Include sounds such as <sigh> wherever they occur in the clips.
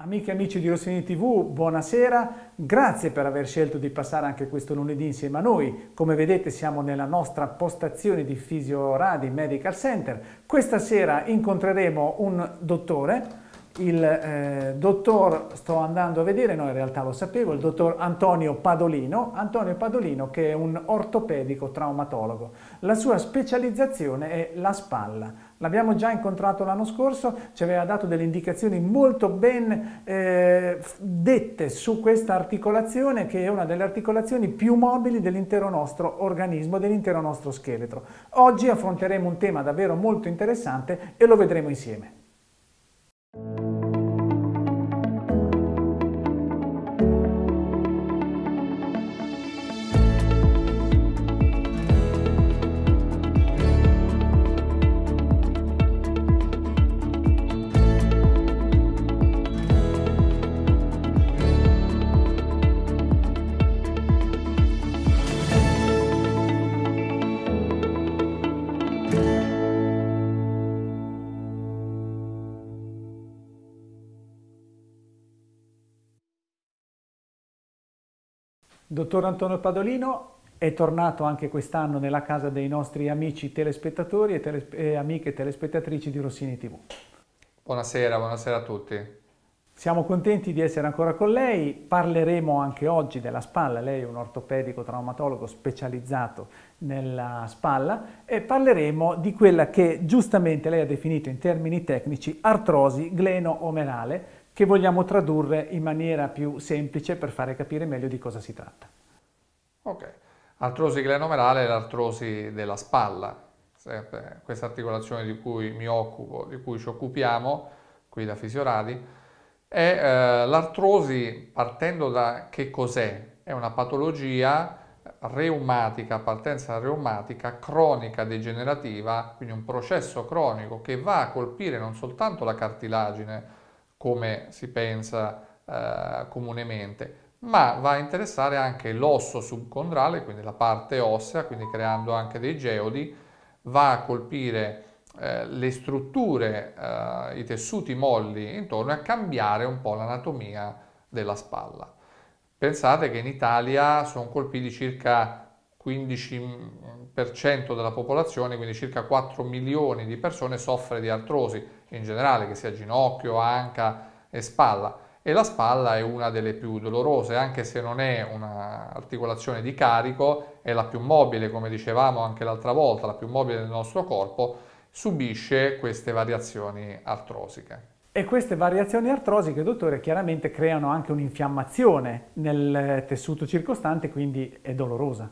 Amiche e amici di Rossini TV, buonasera, grazie per aver scelto di passare anche questo lunedì insieme a noi. Come vedete siamo nella nostra postazione di Fisio Radi Medical Center. Questa sera incontreremo un dottore il eh, dottor, sto andando a vedere, no in realtà lo sapevo, il dottor Antonio Padolino, Antonio Padolino che è un ortopedico traumatologo. La sua specializzazione è la spalla. L'abbiamo già incontrato l'anno scorso, ci aveva dato delle indicazioni molto ben eh, dette su questa articolazione che è una delle articolazioni più mobili dell'intero nostro organismo, dell'intero nostro scheletro. Oggi affronteremo un tema davvero molto interessante e lo vedremo insieme. Dottor Antonio Padolino è tornato anche quest'anno nella casa dei nostri amici telespettatori e, telesp e amiche telespettatrici di Rossini TV. Buonasera, buonasera a tutti. Siamo contenti di essere ancora con lei, parleremo anche oggi della spalla, lei è un ortopedico traumatologo specializzato nella spalla e parleremo di quella che giustamente lei ha definito in termini tecnici artrosi gleno-omerale che vogliamo tradurre in maniera più semplice per fare capire meglio di cosa si tratta. Ok, artrosi glenomerale è l'artrosi della spalla, sempre questa articolazione di cui mi occupo, di cui ci occupiamo qui da Fisioradi, è eh, l'artrosi partendo da che cos'è? È una patologia reumatica, partenza reumatica, cronica degenerativa, quindi un processo cronico che va a colpire non soltanto la cartilagine, come si pensa eh, comunemente, ma va a interessare anche l'osso subcondrale, quindi la parte ossea, quindi creando anche dei geodi, va a colpire eh, le strutture, eh, i tessuti molli intorno e a cambiare un po' l'anatomia della spalla. Pensate che in Italia sono colpiti circa 15% della popolazione, quindi circa 4 milioni di persone, soffre di artrosi in generale, che sia ginocchio, anca e spalla. E la spalla è una delle più dolorose, anche se non è un'articolazione di carico, è la più mobile, come dicevamo anche l'altra volta, la più mobile del nostro corpo, subisce queste variazioni artrosiche. E queste variazioni artrosiche, dottore, chiaramente creano anche un'infiammazione nel tessuto circostante, quindi è dolorosa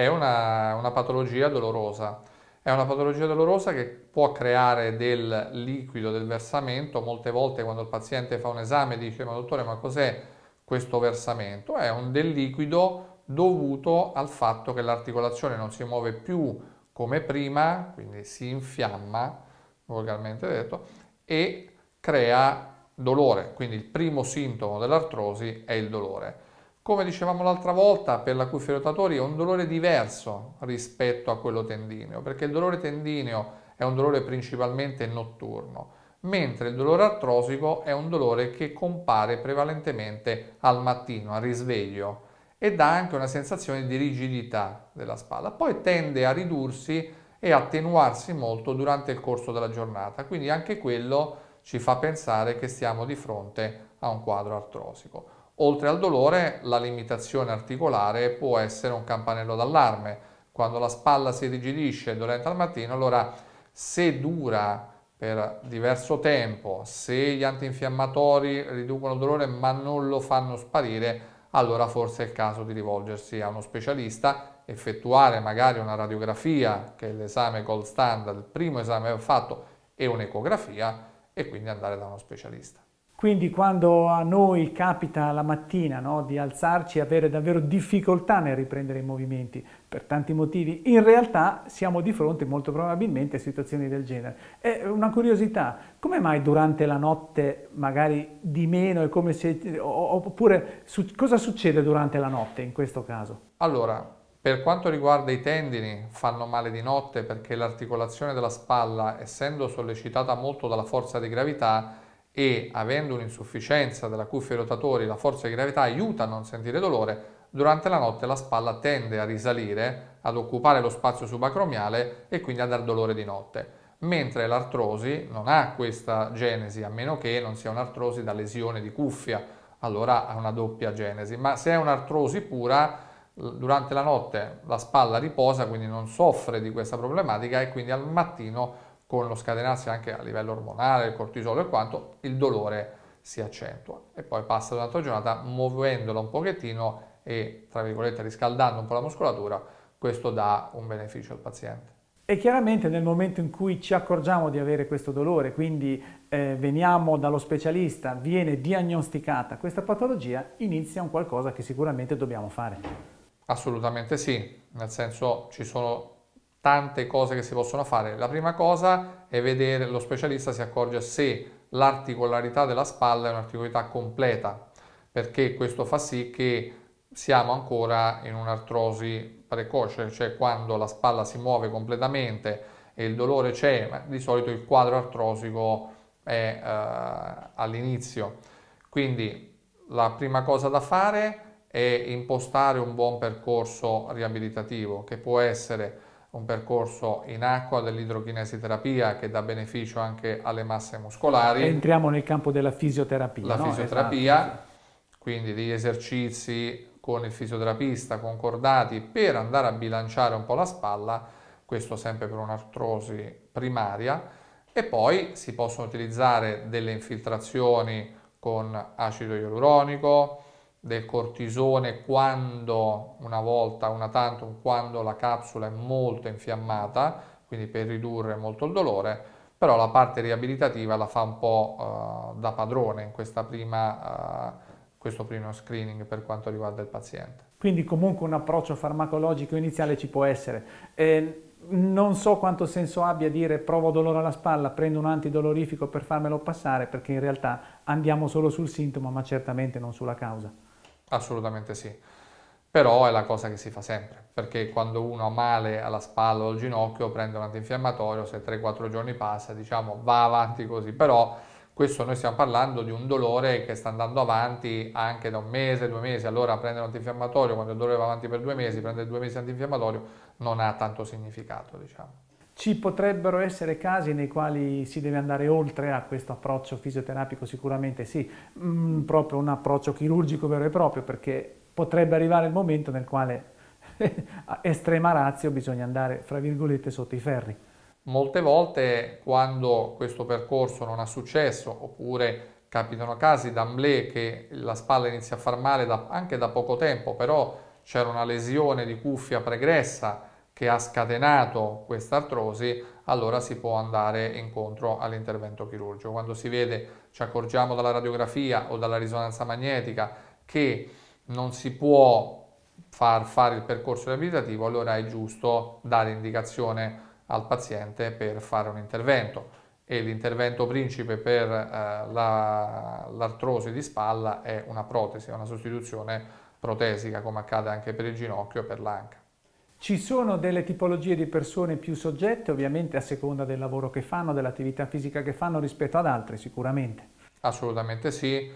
è una, una patologia dolorosa. È una patologia dolorosa che può creare del liquido, del versamento. Molte volte quando il paziente fa un esame dice ma dottore ma cos'è questo versamento? È un del liquido dovuto al fatto che l'articolazione non si muove più come prima, quindi si infiamma, volgarmente detto, e crea dolore. Quindi il primo sintomo dell'artrosi è il dolore come dicevamo l'altra volta, per l'acufio rotatori è un dolore diverso rispetto a quello tendineo, perché il dolore tendineo è un dolore principalmente notturno, mentre il dolore artrosico è un dolore che compare prevalentemente al mattino, al risveglio, e dà anche una sensazione di rigidità della spalla. Poi tende a ridursi e attenuarsi molto durante il corso della giornata, quindi anche quello ci fa pensare che stiamo di fronte a un quadro artrosico. Oltre al dolore, la limitazione articolare può essere un campanello d'allarme. Quando la spalla si rigidisce e dolente al mattino, allora se dura per diverso tempo, se gli antinfiammatori riducono il dolore ma non lo fanno sparire, allora forse è il caso di rivolgersi a uno specialista, effettuare magari una radiografia, che è l'esame gold standard, il primo esame fatto, e un'ecografia, e quindi andare da uno specialista. Quindi quando a noi capita la mattina no, di alzarci e avere davvero difficoltà nel riprendere i movimenti, per tanti motivi, in realtà siamo di fronte molto probabilmente a situazioni del genere. È una curiosità, come mai durante la notte magari di meno, è come se, oppure su, cosa succede durante la notte in questo caso? Allora, per quanto riguarda i tendini, fanno male di notte perché l'articolazione della spalla, essendo sollecitata molto dalla forza di gravità, e avendo un'insufficienza della cuffia ai rotatori la forza di gravità aiuta a non sentire dolore, durante la notte la spalla tende a risalire, ad occupare lo spazio subacromiale e quindi a dar dolore di notte. Mentre l'artrosi non ha questa genesi, a meno che non sia un'artrosi da lesione di cuffia, allora ha una doppia genesi. Ma se è un'artrosi pura, durante la notte la spalla riposa, quindi non soffre di questa problematica e quindi al mattino con lo scatenarsi anche a livello ormonale, il cortisolo e quanto, il dolore si accentua e poi passa un'altra giornata muovendola un pochettino e tra virgolette riscaldando un po' la muscolatura, questo dà un beneficio al paziente. E chiaramente nel momento in cui ci accorgiamo di avere questo dolore, quindi eh, veniamo dallo specialista, viene diagnosticata questa patologia, inizia un qualcosa che sicuramente dobbiamo fare. Assolutamente sì, nel senso ci sono tante cose che si possono fare. La prima cosa è vedere, lo specialista si accorge se l'articolarità della spalla è un'articolarità completa, perché questo fa sì che siamo ancora in un'artrosi precoce, cioè quando la spalla si muove completamente e il dolore c'è, ma di solito il quadro artrosico è eh, all'inizio. Quindi la prima cosa da fare è impostare un buon percorso riabilitativo che può essere un percorso in acqua terapia che dà beneficio anche alle masse muscolari. Entriamo nel campo della fisioterapia. La no? fisioterapia, esatto. quindi degli esercizi con il fisioterapista concordati per andare a bilanciare un po' la spalla, questo sempre per un'artrosi primaria, e poi si possono utilizzare delle infiltrazioni con acido ialuronico, del cortisone quando una volta, una tanto, quando la capsula è molto infiammata, quindi per ridurre molto il dolore, però la parte riabilitativa la fa un po' eh, da padrone in questa prima, eh, questo primo screening per quanto riguarda il paziente. Quindi comunque un approccio farmacologico iniziale ci può essere. Eh non so quanto senso abbia dire provo dolore alla spalla, prendo un antidolorifico per farmelo passare, perché in realtà andiamo solo sul sintomo, ma certamente non sulla causa. Assolutamente sì, però è la cosa che si fa sempre, perché quando uno ha male alla spalla o al ginocchio prende un antinfiammatorio, se 3-4 giorni passa diciamo va avanti così, però questo noi stiamo parlando di un dolore che sta andando avanti anche da un mese, due mesi, allora prendere un antinfiammatorio quando il dolore va avanti per due mesi, prendere due mesi antinfiammatorio non ha tanto significato diciamo. Ci potrebbero essere casi nei quali si deve andare oltre a questo approccio fisioterapico, sicuramente sì, mh, mm, proprio un approccio chirurgico vero e proprio, perché potrebbe arrivare il momento nel quale <laughs> a estrema razio bisogna andare, fra virgolette, sotto i ferri. Molte volte quando questo percorso non ha successo, oppure capitano casi d'amblè che la spalla inizia a far male da, anche da poco tempo, però c'era una lesione di cuffia pregressa che ha scatenato questa artrosi, allora si può andare incontro all'intervento chirurgico. Quando si vede, ci accorgiamo dalla radiografia o dalla risonanza magnetica che non si può far fare il percorso riabilitativo, allora è giusto dare indicazione al paziente per fare un intervento e l'intervento principe per eh, l'artrosi di spalla è una protesi, una sostituzione protesica come accade anche per il ginocchio e per l'anca. Ci sono delle tipologie di persone più soggette, ovviamente a seconda del lavoro che fanno, dell'attività fisica che fanno rispetto ad altre, sicuramente. Assolutamente sì.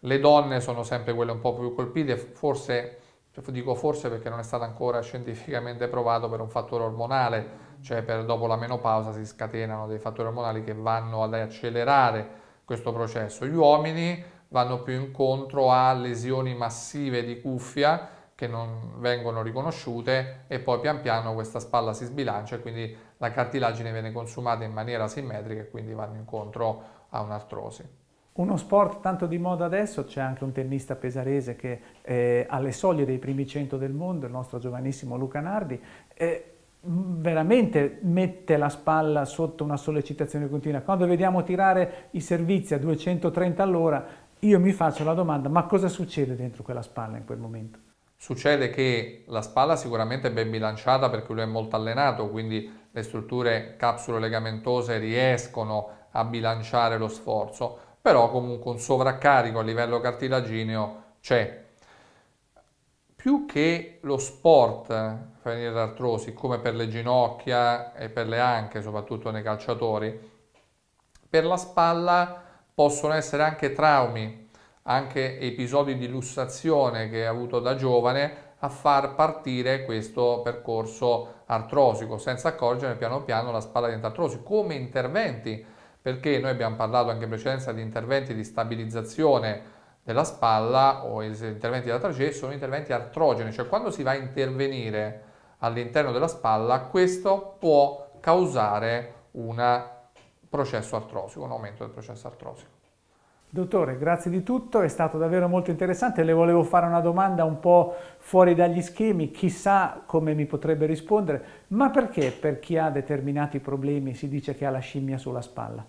Le donne sono sempre quelle un po' più colpite, forse, dico forse perché non è stato ancora <laughs> scientificamente provato per un fattore ormonale, cioè per, dopo la menopausa si scatenano dei fattori ormonali che vanno ad accelerare questo processo. Gli uomini vanno più incontro a lesioni massive di cuffia, che non vengono riconosciute e poi pian piano questa spalla si sbilancia e quindi la cartilagine viene consumata in maniera simmetrica e quindi vanno incontro a un'artrosi. Uno sport tanto di moda adesso, c'è anche un tennista pesarese che è eh, alle soglie dei primi 100 del mondo, il nostro giovanissimo Luca Nardi, eh, veramente mette la spalla sotto una sollecitazione continua. Quando vediamo tirare i servizi a 230 all'ora, io mi faccio la domanda, ma cosa succede dentro quella spalla in quel momento? Succede che la spalla sicuramente è ben bilanciata perché lui è molto allenato, quindi le strutture capsule legamentose riescono a bilanciare lo sforzo, però comunque un sovraccarico a livello cartilagineo c'è. Più che lo sport per l'artrosi, come per le ginocchia e per le anche, soprattutto nei calciatori, per la spalla possono essere anche traumi anche episodi di lussazione che ha avuto da giovane a far partire questo percorso artrosico senza accorgere piano piano la spalla diventa artrosi come interventi perché noi abbiamo parlato anche in precedenza di interventi di stabilizzazione della spalla o interventi della tracea sono interventi artrogeni cioè quando si va a intervenire all'interno della spalla questo può causare un processo artrosico un aumento del processo artrosico Dottore, grazie di tutto, è stato davvero molto interessante. Le volevo fare una domanda un po' fuori dagli schemi, chissà come mi potrebbe rispondere, ma perché per chi ha determinati problemi si dice che ha la scimmia sulla spalla?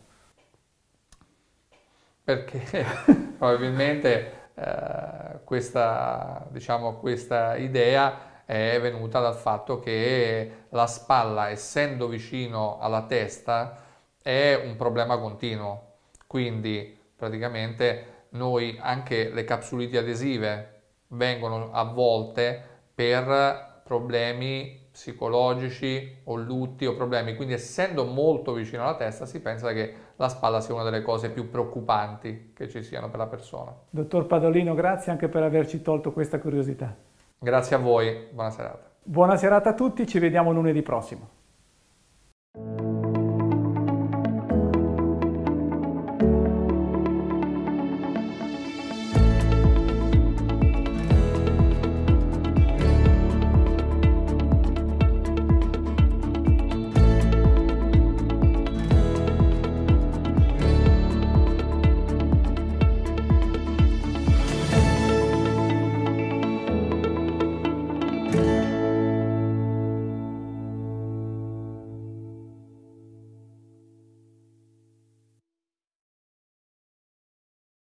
Perché <laughs> probabilmente eh, questa, diciamo, questa idea è venuta dal fatto che la spalla, essendo vicino alla testa, è un problema continuo. Quindi praticamente noi anche le capsuliti adesive vengono avvolte per problemi psicologici o lutti o problemi, quindi essendo molto vicino alla testa si pensa che la spalla sia una delle cose più preoccupanti che ci siano per la persona. Dottor Padolino, grazie anche per averci tolto questa curiosità. Grazie a voi, buona serata. Buona serata a tutti, ci vediamo lunedì prossimo.